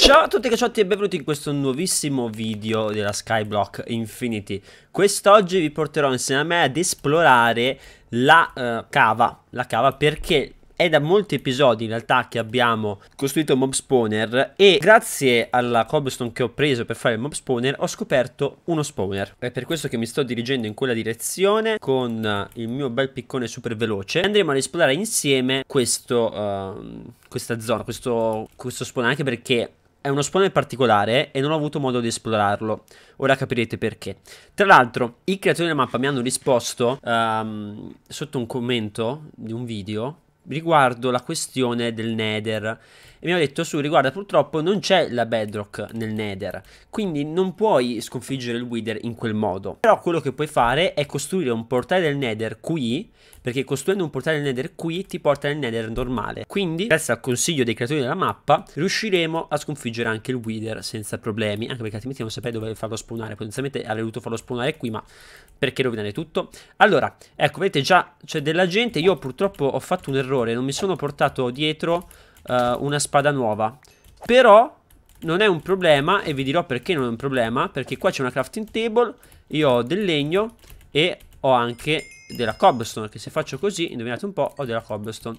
Ciao a tutti cacciotti e benvenuti in questo nuovissimo video della Skyblock Infinity Quest'oggi vi porterò insieme a me ad esplorare la uh, cava La cava perché è da molti episodi in realtà che abbiamo costruito mob spawner e grazie alla cobblestone che ho preso per fare il mob spawner ho scoperto uno spawner. È per questo che mi sto dirigendo in quella direzione con eh, il mio bel piccone super veloce. Andremo ad esplorare insieme questo, uh, questa zona, questo, questo spawner anche perché è uno spawner particolare e non ho avuto modo di esplorarlo. Ora capirete perché. Tra l'altro, i creatori della mappa mi hanno risposto um, sotto un commento di un video riguardo la questione del Nether e mi hanno detto su riguarda purtroppo non c'è la bedrock nel Nether quindi non puoi sconfiggere il Wither in quel modo però quello che puoi fare è costruire un portale del Nether qui perché costruendo un portale nether qui ti porta nel nether normale. Quindi, grazie al consiglio dei creatori della mappa, riusciremo a sconfiggere anche il Wither senza problemi, anche perché altrimenti non saprei dove farlo spawnare, potenzialmente avrei dovuto farlo spawnare qui, ma perché rovinare tutto? Allora, ecco, vedete già c'è della gente, io purtroppo ho fatto un errore, non mi sono portato dietro uh, una spada nuova, però... Non è un problema e vi dirò perché non è un problema Perché qua c'è una crafting table Io ho del legno e ho anche della cobblestone Che se faccio così, indovinate un po', ho della cobblestone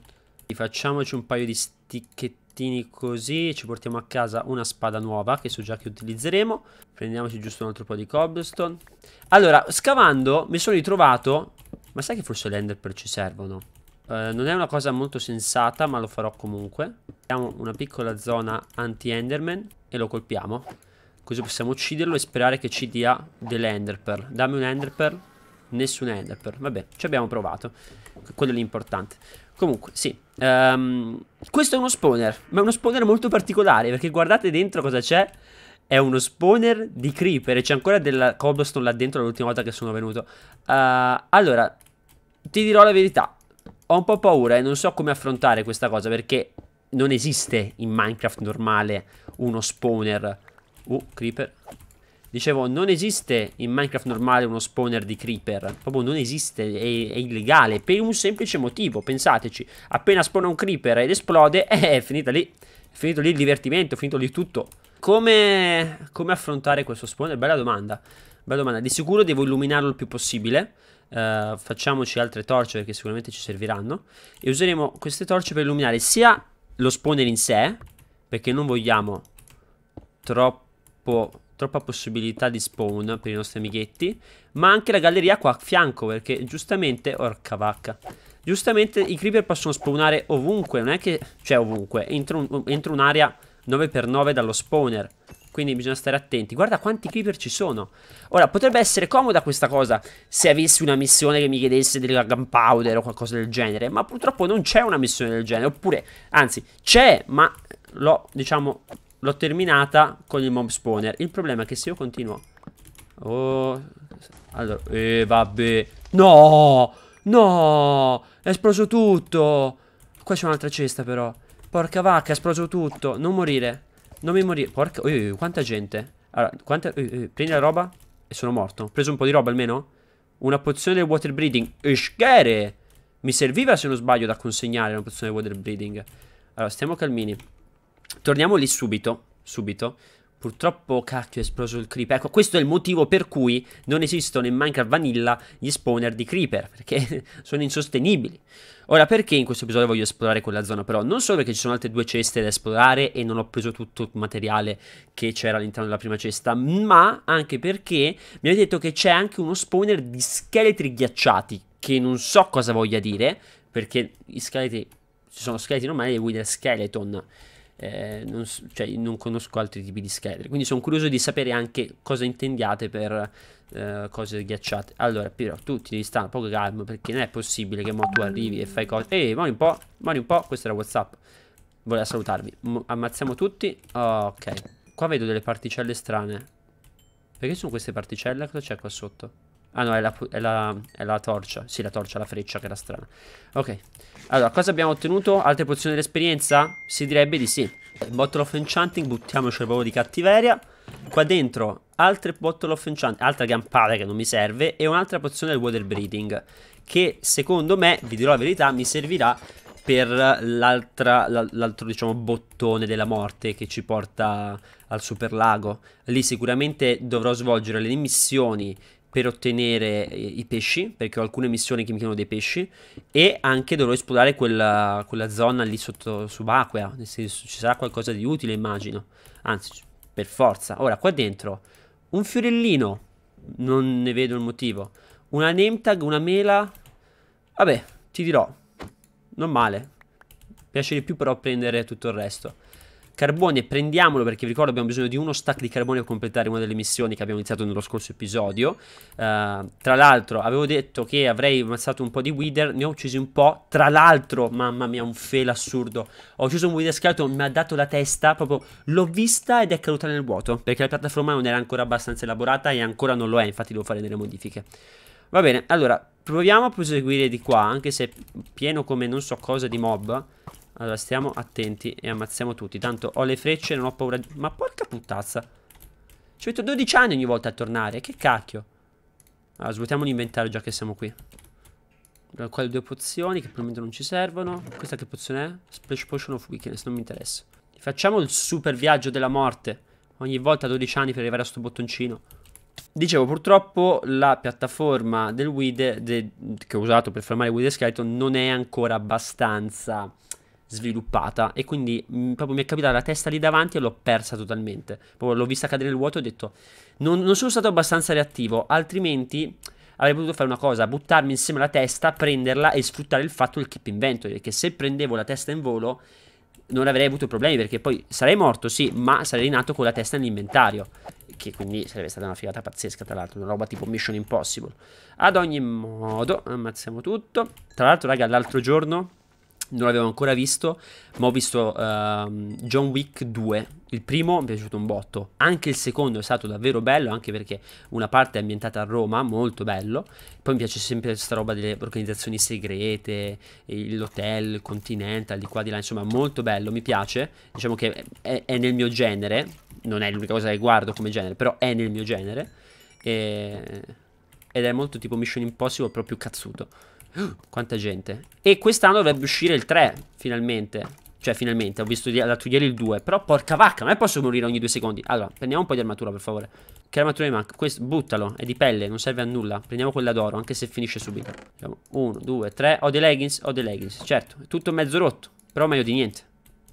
Facciamoci un paio di sticchettini così Ci portiamo a casa una spada nuova Che so già che utilizzeremo Prendiamoci giusto un altro po' di cobblestone Allora, scavando mi sono ritrovato Ma sai che forse le enderpearl ci servono? Eh, non è una cosa molto sensata ma lo farò comunque Abbiamo una piccola zona anti-enderman E lo colpiamo Così possiamo ucciderlo e sperare che ci dia delle enderpearl Dammi un enderpearl Nessun enderpearl. Vabbè, ci abbiamo provato. Quello è l'importante. Comunque, sì. Um, questo è uno spawner. Ma è uno spawner molto particolare. Perché guardate dentro cosa c'è. È uno spawner di creeper. E c'è ancora della cobblestone là dentro l'ultima volta che sono venuto. Uh, allora, ti dirò la verità. Ho un po' paura e non so come affrontare questa cosa. Perché non esiste in Minecraft normale uno spawner. Uh, creeper. Dicevo, non esiste in Minecraft normale uno spawner di creeper. Proprio non esiste, è, è, illegale. Per un semplice motivo, pensateci. Appena spawna un creeper ed esplode, eh, è finita lì. È finito lì il divertimento, è finito lì tutto. Come, come affrontare questo spawner? Bella domanda. Bella domanda. Di sicuro devo illuminarlo il più possibile. Uh, facciamoci altre torce perché sicuramente ci serviranno. E useremo queste torce per illuminare sia lo spawner in sé, perché non vogliamo troppo troppa possibilità di spawn per i nostri amichetti. Ma anche la galleria qua a fianco, perché giustamente... Orca vacca. Giustamente i creeper possono spawnare ovunque, non è che... Cioè ovunque, entro un'area un 9x9 dallo spawner. Quindi bisogna stare attenti. Guarda quanti creeper ci sono. Ora, potrebbe essere comoda questa cosa se avessi una missione che mi chiedesse della gunpowder o qualcosa del genere. Ma purtroppo non c'è una missione del genere. Oppure, anzi, c'è, ma l'ho, diciamo, L'ho terminata con il mob spawner. Il problema è che se io continuo... Oh... Allora... Eh, vabbè... No! No! È esploso tutto! Qua c'è un'altra cesta però. Porca vacca, è esploso tutto. Non morire. Non mi morire. Porca... Uh, quanta gente. Allora, quanta... Uh, uh, prendi la roba e sono morto. Ho preso un po' di roba almeno? Una pozione del water breeding. Ischere! Mi serviva se non sbaglio da consegnare una pozione del water breeding. Allora, stiamo calmini. Torniamo lì subito, subito. Purtroppo, cacchio, è esploso il creeper. Ecco, questo è il motivo per cui non esistono in Minecraft Vanilla gli spawner di creeper, perché sono insostenibili. Ora, perché in questo episodio voglio esplorare quella zona però? Non solo perché ci sono altre due ceste da esplorare e non ho preso tutto il materiale che c'era all'interno della prima cesta, ma anche perché mi avete detto che c'è anche uno spawner di scheletri ghiacciati, che non so cosa voglia dire, perché i scheletri... ci sono scheletri normali e Wither Skeleton eh, non, cioè, non, conosco altri tipi di scheletri. quindi sono curioso di sapere anche cosa intendiate per eh, cose ghiacciate. Allora, però, tu ti devi stare un po' calmo perché non è possibile che mo tu arrivi e fai cose. Ehi, mori un po', mori un po', questo era WhatsApp. Voleva salutarvi. Mo ammazziamo tutti. Oh, ok. Qua vedo delle particelle strane. Perché sono queste particelle? Cosa c'è qua sotto? Ah no, è la, è, la, è la, torcia. Sì, la torcia, la freccia che era strana. Ok. Allora, cosa abbiamo ottenuto? Altre pozioni dell'esperienza? Si direbbe di sì. Bottle of Enchanting, buttiamoci proprio di cattiveria. Qua dentro, altre Bottle of Enchanting, altra gampata che non mi serve. E un'altra pozione del Water Breeding. Che secondo me, vi dirò la verità, mi servirà per l'altro diciamo bottone della morte che ci porta al super lago lì sicuramente dovrò svolgere le missioni per ottenere eh, i pesci, perché ho alcune missioni che mi chiedono dei pesci, e anche dovrò esplorare quella, quella zona lì sotto subacquea, nel senso ci sarà qualcosa di utile immagino, anzi per forza. Ora qua dentro un fiorellino, non ne vedo il motivo, una name tag, una mela, vabbè ti dirò, non male, piace di più però prendere tutto il resto. Carbone prendiamolo perché vi ricordo abbiamo bisogno di uno stack di carbone per completare una delle missioni che abbiamo iniziato nello scorso episodio. Uh, tra l'altro avevo detto che avrei ammazzato un po' di Wither, ne ho uccisi un po'. Tra l'altro, mamma mia, un fel assurdo. Ho ucciso un Wither Skeleton, mi ha dato la testa, proprio l'ho vista ed è caduta nel vuoto. Perché la piattaforma non era ancora abbastanza elaborata e ancora non lo è, infatti devo fare delle modifiche. Va bene, allora, proviamo a proseguire di qua, anche se è pieno come non so cosa di mob. Allora, stiamo attenti e ammazziamo tutti. Tanto ho le frecce, non ho paura di... Ma porca puttazza. Ci metto 12 anni ogni volta a tornare. Che cacchio. Allora, svuotiamo l'inventario già che siamo qui. Allora, le due pozioni che per non ci servono. Questa che pozione è? Splash Potion of Weakness, non mi interessa. Facciamo il super viaggio della morte. Ogni volta 12 anni per arrivare a sto bottoncino. Dicevo, purtroppo la piattaforma del Wither de, che ho usato per fermare Wither Skeleton non è ancora abbastanza sviluppata e quindi mh, mm, proprio mi è capitata la testa lì davanti e l'ho persa totalmente. Proprio l'ho vista cadere nel vuoto e ho detto non, non sono stato abbastanza reattivo, altrimenti avrei potuto fare una cosa, buttarmi insieme alla testa, prenderla e sfruttare il fatto del keep inventory, perché se prendevo la testa in volo non avrei avuto problemi, perché poi sarei morto, sì, ma sarei nato con la testa nell'inventario, che quindi sarebbe stata una figata pazzesca, tra l'altro, una roba tipo Mission Impossible. Ad ogni modo, ammazziamo tutto. Tra l'altro, raga, l'altro giorno non l'avevo ancora visto, ma ho visto uh, John Wick 2. Il primo mi è piaciuto un botto, anche il secondo è stato davvero bello, anche perché una parte è ambientata a Roma, molto bello. Poi mi piace sempre questa roba delle organizzazioni segrete, l'hotel, il Continental, di qua di là, insomma, molto bello, mi piace. Diciamo che è, è nel mio genere, non è l'unica cosa che guardo come genere, però è nel mio genere. E... Ed è molto tipo Mission Impossible, proprio cazzuto. Quanta gente. E quest'anno dovrebbe uscire il 3, finalmente. Cioè, finalmente, ho visto la ieri il 2. Però, porca vacca, non è posso morire ogni due secondi. Allora, prendiamo un po' di armatura, per favore. Che armatura mi manca? Questo, buttalo, è di pelle, non serve a nulla. Prendiamo quella d'oro, anche se finisce subito. Uno, due, tre. Ho dei leggings? Ho dei leggings, certo. È tutto mezzo rotto, però meglio di niente.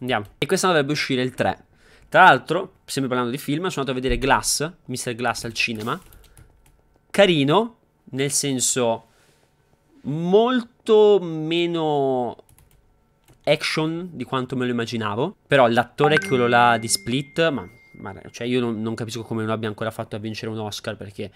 Andiamo. E quest'anno dovrebbe uscire il 3. Tra l'altro, sempre parlando di film, sono andato a vedere Glass, Mr. Glass al cinema. Carino, nel senso molto meno action di quanto me lo immaginavo. Però l'attore è quello là di Split, ma, ma cioè io non, non, capisco come non abbia ancora fatto a vincere un Oscar perché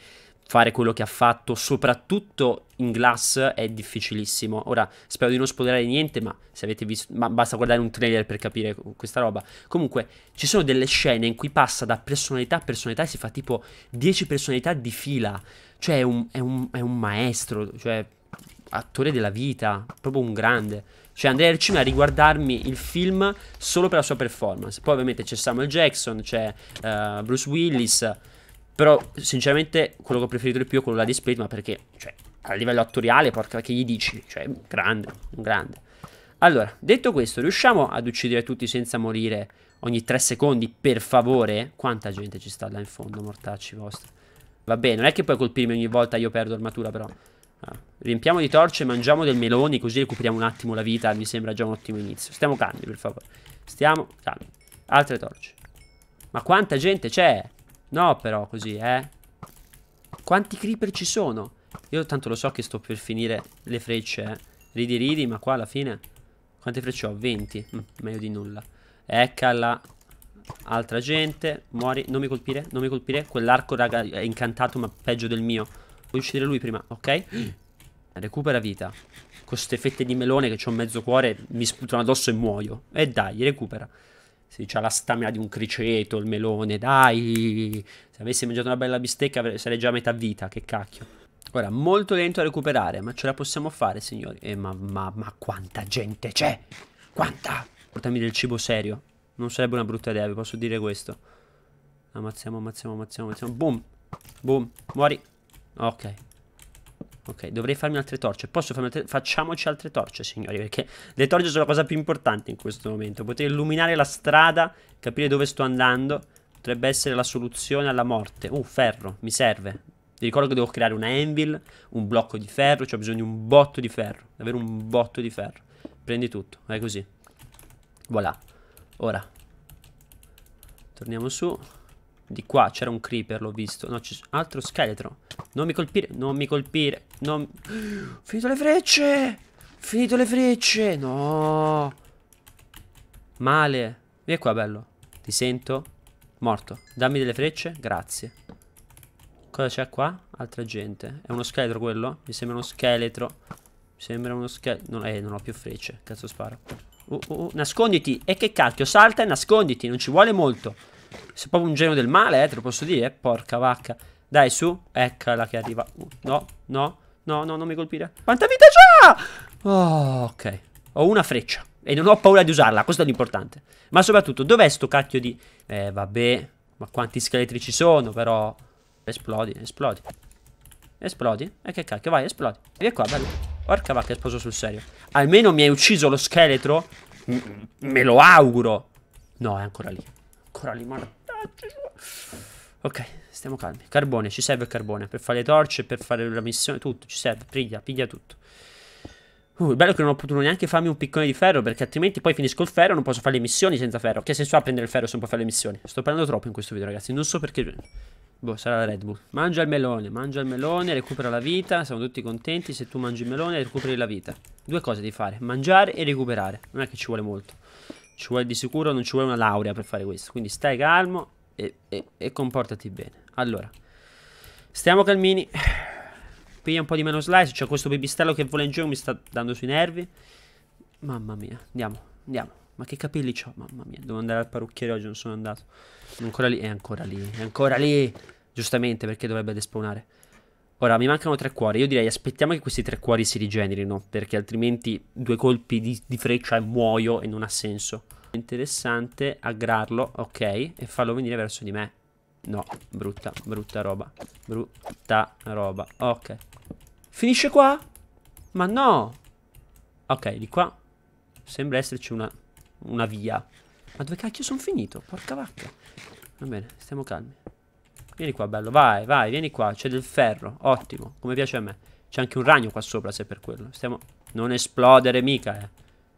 fare quello che ha fatto, soprattutto in Glass, è difficilissimo. Ora, spero di non spoilerare niente, ma se avete visto, ma basta guardare un trailer per capire questa roba. Comunque, ci sono delle scene in cui passa da personalità a personalità e si fa tipo 10 personalità di fila. Cioè, è un, è un, è un maestro, cioè attore della vita, proprio un grande. Cioè andrei al cinema a riguardarmi il film solo per la sua performance. Poi ovviamente c'è Samuel Jackson, c'è uh, Bruce Willis, però sinceramente quello che ho preferito di più è quello là di Split, ma perché, cioè, a livello attoriale, porca che gli dici? Cioè, un grande, un grande. Allora, detto questo, riusciamo ad uccidere tutti senza morire ogni 3 secondi, per favore? Quanta gente ci sta là in fondo, mortacci vostri. Vabbè, non è che puoi colpirmi ogni volta io perdo armatura, però. Ah. Riempiamo di torce, mangiamo del meloni così recuperiamo un attimo la vita, mi sembra già un ottimo inizio. Stiamo calmi, per favore. Stiamo calmi. Altre torce. Ma quanta gente c'è? No, però, così, eh. Quanti creeper ci sono? Io tanto lo so che sto per finire le frecce, eh. Ridi, ridi, ma qua alla fine... Quante frecce ho? 20. Mm, meglio di nulla. Eccala. Altra gente. Muori. Non mi colpire, non mi colpire. Quell'arco, raga, è incantato, ma peggio del mio. Puoi uccidere lui prima, ok? Mm. Recupera vita. Con queste fette di melone che ho mezzo cuore, mi sputano addosso e muoio. E dai, recupera. Sì, c'ha la stamina di un criceto, il melone, dai. Se avessi mangiato una bella bistecca sarei già a metà vita, che cacchio. Ora, molto lento a recuperare, ma ce la possiamo fare, signori. E eh, ma, ma, ma quanta gente c'è! Quanta! Portami del cibo serio. Non sarebbe una brutta idea, vi posso dire questo. Ammazziamo, ammazziamo, ammazziamo, ammazziamo. Boom! Boom! Muori! Ok. Ok, dovrei farmi altre torce. Posso farmi altre... Facciamoci altre torce, signori, perché le torce sono la cosa più importante in questo momento. Poter illuminare la strada, capire dove sto andando, potrebbe essere la soluzione alla morte. Uh, ferro, mi serve. Vi ricordo che devo creare un anvil, un blocco di ferro, cioè ho bisogno di un botto di ferro. Davvero un botto di ferro. Prendi tutto, vai così. Voilà. Ora. Torniamo su. Di qua c'era un creeper, l'ho visto. No, c'è altro scheletro. Non mi colpire, non mi colpire. Non... Finito le frecce! Finito le frecce! No! Male. Vieni qua, bello. Ti sento? Morto. Dammi delle frecce? Grazie. Cosa c'è qua? Altra gente. È uno scheletro quello? Mi sembra uno scheletro. Mi sembra uno scheletro. No, eh, non ho più frecce. Cazzo sparo. Uh, uh, uh. Nasconditi. E che cacchio, salta e nasconditi. Non ci vuole molto. Sei proprio un genio del male, eh, te lo posso dire. porca vacca. Dai, su. Eccola che arriva. no, no, no, no, non mi colpire. Quanta vita c'ha? Oh, ok. Ho una freccia. E non ho paura di usarla, questo è l'importante. Ma soprattutto, dov'è sto cacchio di... Eh, vabbè, ma quanti scheletri ci sono, però... Esplodi, esplodi. Esplodi? E che cacchio, vai, esplodi. Vieni qua, bello. Porca vacca, esploso sul serio. Almeno mi hai ucciso lo scheletro? M me lo auguro. No, è ancora lì ancora lì, mannaggia. Ok, stiamo calmi. Carbone, ci serve il carbone per fare le torce, per fare la missione, tutto, ci serve. Piglia, piglia tutto. Uh, bello che non ho potuto neanche farmi un piccone di ferro, perché altrimenti poi finisco il ferro e non posso fare le missioni senza ferro. Che senso ha prendere il ferro se non puoi fare le missioni? Sto parlando troppo in questo video, ragazzi, non so perché... Boh, sarà la Red Bull. Mangia il melone, mangia il melone, recupera la vita, siamo tutti contenti. Se tu mangi il melone recuperi la vita. Due cose di fare, mangiare e recuperare. Non è che ci vuole molto. Ci vuole di sicuro, non ci vuole una laurea per fare questo. Quindi stai calmo e, e, e comportati bene. Allora, stiamo calmini. Piglia un po' di meno slice. C'è questo pipistrello che vola in giro, mi sta dando sui nervi. Mamma mia, andiamo, andiamo. Ma che capelli ho, mamma mia. Devo andare al parrucchiere oggi, non sono andato. Ancora lì, è ancora lì, è ancora lì. Giustamente, perché dovrebbe despawnare. Ora mi mancano tre cuori, io direi aspettiamo che questi tre cuori si rigenerino, perché altrimenti due colpi di, di freccia e muoio e non ha senso. Interessante aggrarlo, ok, e farlo venire verso di me. No, brutta, brutta roba, brutta roba, ok. Finisce qua? Ma no! Ok, di qua sembra esserci una, una via. Ma dove cacchio sono finito? Porca vacca. Va bene, stiamo calmi. Vieni qua, bello. Vai, vai, vieni qua. C'è del ferro. Ottimo. Come piace a me. C'è anche un ragno qua sopra, se per quello. Stiamo... Non esplodere mica, eh.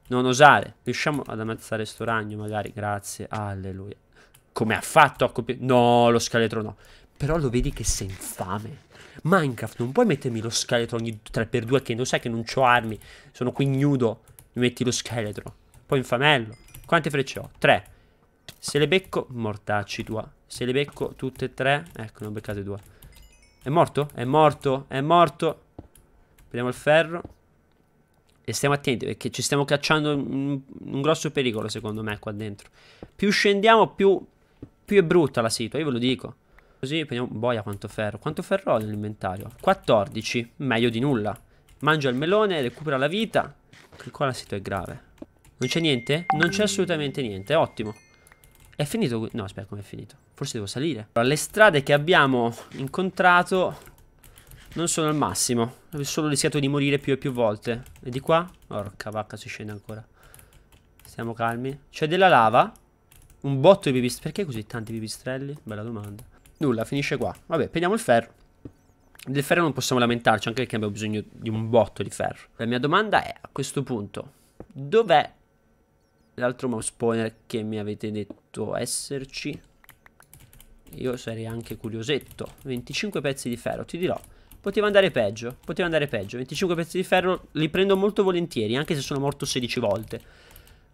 Non osare. Riusciamo ad ammazzare sto ragno, magari. Grazie. Alleluia. Come ha fatto a copiare... No, lo scheletro no. Però lo vedi che sei infame. Minecraft, non puoi mettermi lo scheletro ogni 3x2 che non sai che non ho armi. Sono qui nudo. Mi metti lo scheletro. Poi infamello. Quante frecce ho? 3. Se le becco, mortacci tua. Se le becco tutte e tre, ecco, ne ho beccate due. È morto? È morto? È morto? Prendiamo il ferro. E stiamo attenti perché ci stiamo cacciando un, un grosso pericolo secondo me qua dentro. Più scendiamo più, più è brutta la situa, io ve lo dico. Così prendiamo... Boia quanto ferro. Quanto ferro ho nell'inventario? 14. Meglio di nulla. Mangia il melone, recupera la vita. Che qua la situa è grave. Non c'è niente? Non c'è assolutamente niente, ottimo. È finito No aspetta come è finito Forse devo salire allora, Le strade che abbiamo incontrato Non sono al massimo Ho solo rischiato di morire più e più volte E di qua? Orca vacca si scende ancora Stiamo calmi C'è della lava Un botto di pipistrelli Perché così tanti pipistrelli? Bella domanda Nulla finisce qua Vabbè prendiamo il ferro del ferro non possiamo lamentarci, anche perché abbiamo bisogno di un botto di ferro. La mia domanda è, a questo punto, dov'è l'altro mouse spawner che mi avete detto esserci. Io sarei anche curiosetto. 25 pezzi di ferro, ti dirò. Poteva andare peggio, poteva andare peggio. 25 pezzi di ferro li prendo molto volentieri, anche se sono morto 16 volte.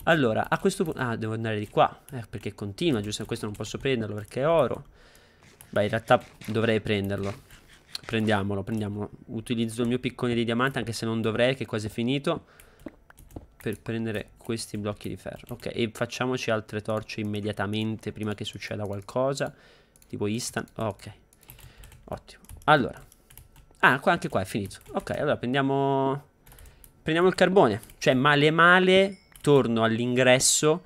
Allora, a questo punto... Ah, devo andare di qua, eh, perché continua, giusto? Questo non posso prenderlo perché è oro. Beh, in realtà dovrei prenderlo. Prendiamolo, prendiamolo. Utilizzo il mio piccone di diamante, anche se non dovrei, che è quasi finito per prendere questi blocchi di ferro. Ok, e facciamoci altre torce immediatamente prima che succeda qualcosa. Tipo instant. Ok, ottimo. Allora. Ah, qua, anche qua è finito. Ok, allora prendiamo... Prendiamo il carbone. Cioè, male male, torno all'ingresso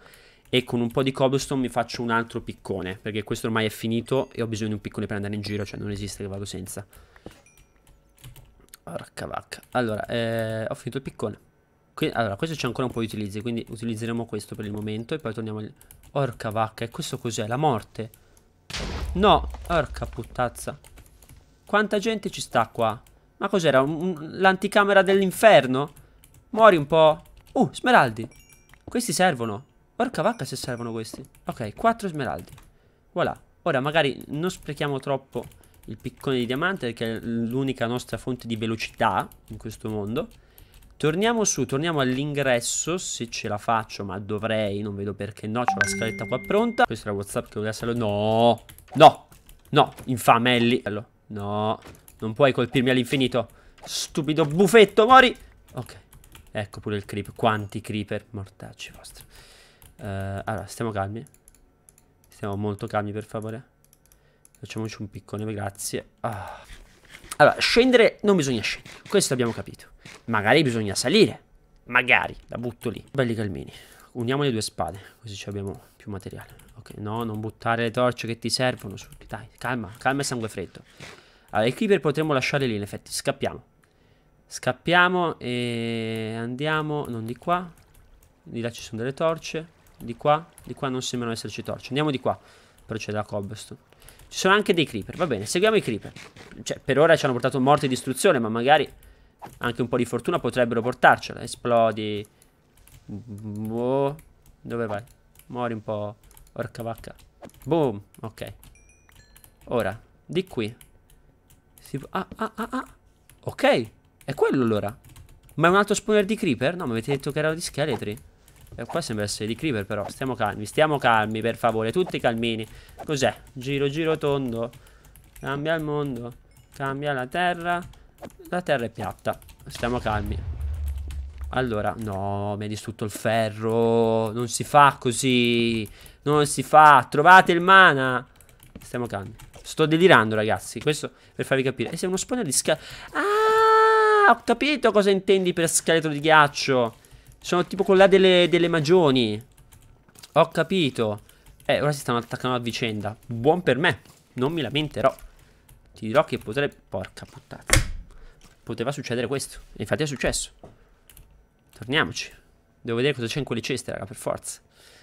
e con un po' di cobblestone mi faccio un altro piccone, perché questo ormai è finito e ho bisogno di un piccone per andare in giro, cioè non esiste che vado senza. Porca vacca. Allora, eh, ho finito il piccone. Qui, allora, questo c'è ancora un po' di utilizzi, quindi utilizzeremo questo per il momento e poi torniamo... Al... Orca vacca, e questo cos'è? La morte? No, orca puttazza. Quanta gente ci sta qua? Ma cos'era? L'anticamera dell'inferno? Muori un po'. Uh, smeraldi. Questi servono. Orca vacca se servono questi. Ok, quattro smeraldi. Voilà. Ora magari non sprechiamo troppo il piccone di diamante, che è l'unica nostra fonte di velocità in questo mondo. Torniamo su, torniamo all'ingresso, se ce la faccio, ma dovrei, non vedo perché no, c'ho la scaletta qua pronta. Questo era Whatsapp che voleva salire. No, no, no, infamelli. No, non puoi colpirmi all'infinito. Stupido bufetto, mori. Ok, ecco pure il creep. Quanti creeper, mortacci vostri. Uh, allora, stiamo calmi. Stiamo molto calmi, per favore. Facciamoci un piccone, grazie. Ah. Allora, scendere non bisogna scendere. Questo abbiamo capito. Magari bisogna salire. Magari. La butto lì. Belli calmini. Uniamo le due spade. Così abbiamo più materiale. Ok, no, non buttare le torce che ti servono. Su. Dai, calma. Calma e sangue freddo. Allora, il creeper potremmo lasciare lì, in effetti. Scappiamo. Scappiamo e andiamo. Non di qua. Di là ci sono delle torce. Di qua. Di qua non sembrano esserci torce. Andiamo di qua. Però c'è la cobblestone. Ci sono anche dei creeper, va bene, seguiamo i creeper. Cioè, per ora ci hanno portato morte e distruzione, ma magari anche un po' di fortuna potrebbero portarcela. Esplodi. Boh. Dove vai? Muori un po'. Orca vacca. Boom. Ok. Ora, di qui. Si... Ah, ah, ah, ah. Ok. È quello allora. Ma è un altro spawner di creeper? No, mi avete detto che era di scheletri. E eh, qua sembra essere di creeper però. Stiamo calmi, stiamo calmi per favore. Tutti calmini. Cos'è? Giro, giro tondo. Cambia il mondo. Cambia la terra. La terra è piatta. Stiamo calmi. Allora, no, mi ha distrutto il ferro. Non si fa così. Non si fa. Trovate il mana. Stiamo calmi. Sto delirando, ragazzi. Questo per farvi capire. E eh, se uno spawner di scala. Ah, ho capito cosa intendi per scheletro di ghiaccio. Sono tipo quella delle, delle magioni. Ho capito. Eh, ora si stanno attaccando a vicenda. Buon per me. Non mi lamenterò. Ti dirò che potrebbe... Porca puttana poteva succedere questo. E infatti è successo. Torniamoci. Devo vedere cosa c'è in quelle ceste, raga, per forza.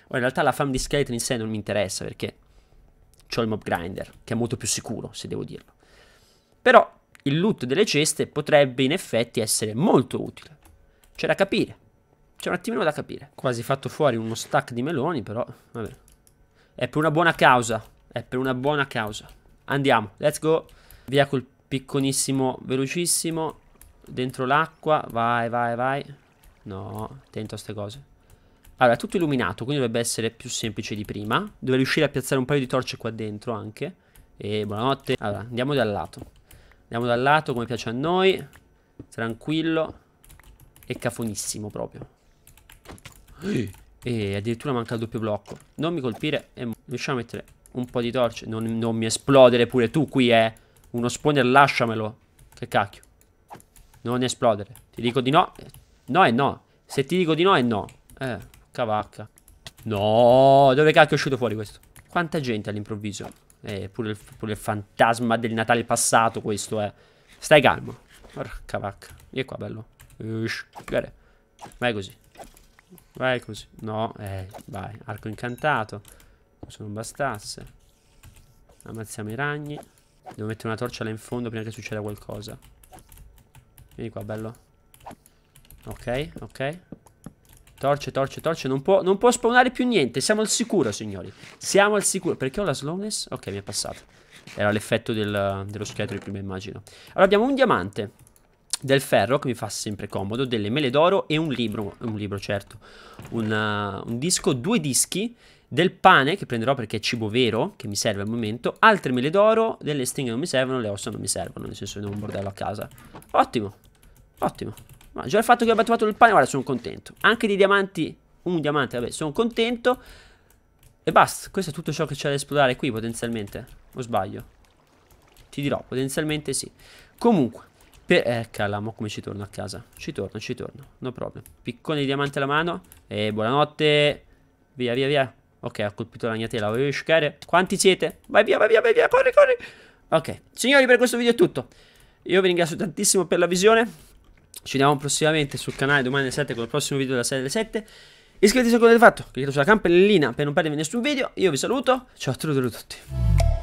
Ora, in realtà la fam di Skeleton in sé non mi interessa, perché ho il mob grinder, che è molto più sicuro, se devo dirlo. Però, il loot delle ceste potrebbe in effetti essere molto utile. C'è da capire. C'è un attimino da capire. Quasi fatto fuori uno stack di meloni, però, vabbè. È per una buona causa. È per una buona causa. Andiamo, let's go. Via col Picconissimo, velocissimo. Dentro l'acqua. Vai, vai, vai. No, attento a queste cose. Allora, è tutto illuminato, quindi dovrebbe essere più semplice di prima. Dovrei riuscire a piazzare un paio di torce qua dentro anche. E buonanotte. Allora, andiamo dal lato. Andiamo dal lato come piace a noi. Tranquillo. E cafonissimo proprio. E addirittura manca il doppio blocco. Non mi colpire. E riusciamo a mettere un po' di torce. Non, non mi esplodere pure tu qui, eh. Uno spawner lasciamelo. Che cacchio. Non esplodere. Ti dico di no. Eh, no e no. Se ti dico di no è no. Eh, cavacca. No, dove cacchio è uscito fuori questo? Quanta gente all'improvviso. Eh, pure il, pure il, fantasma del Natale passato questo, eh. Stai calmo. Porca vacca. Vieni qua, bello. Vai così. Vai così. No, eh, vai. Arco incantato. Se non bastasse. Ammazziamo i ragni. Devo mettere una torcia là in fondo prima che succeda qualcosa. Vieni qua, bello. Ok, ok. Torce, torce, torce. Non può, non può spawnare più niente. Siamo al sicuro, signori. Siamo al sicuro. Perché ho la slowness? Ok, mi è passato. Era l'effetto del, dello scheletro di prima, immagino. Allora, abbiamo un diamante del ferro che mi fa sempre comodo, delle mele d'oro e un libro, un libro certo, una, eh, un disco, due dischi, del pane che prenderò perché è cibo vero che mi serve al momento, altre mele d'oro, delle stringhe non mi servono, le ossa non mi servono, nel senso ne ho un bordello a casa. Ottimo, ottimo. Ma già il fatto che abbia trovato il pane, guarda, sono contento. Anche dei diamanti, un diamante, vabbè, sono contento. E basta, questo è tutto ciò che c'è da esplorare qui potenzialmente, o sbaglio? Ti dirò, potenzialmente sì. Comunque, per... Eh, cala, come ci torno a casa? Ci torno, ci torno. No problem. Piccone di diamante alla mano. E buonanotte. Via, via, via. Ok, ha colpito la mia tela. Volevo uscire. Quanti siete? Vai via, vai via, vai via. Corri, corri. Ok. Signori, per questo video è tutto. Io vi ringrazio tantissimo per la visione. Ci vediamo prossimamente sul canale domani alle 7 con il prossimo video della serie delle 7. Iscrivetevi se avete fatto. Cliccate sulla campanellina per non perdervi nessun video. Io vi saluto. Ciao a tutti.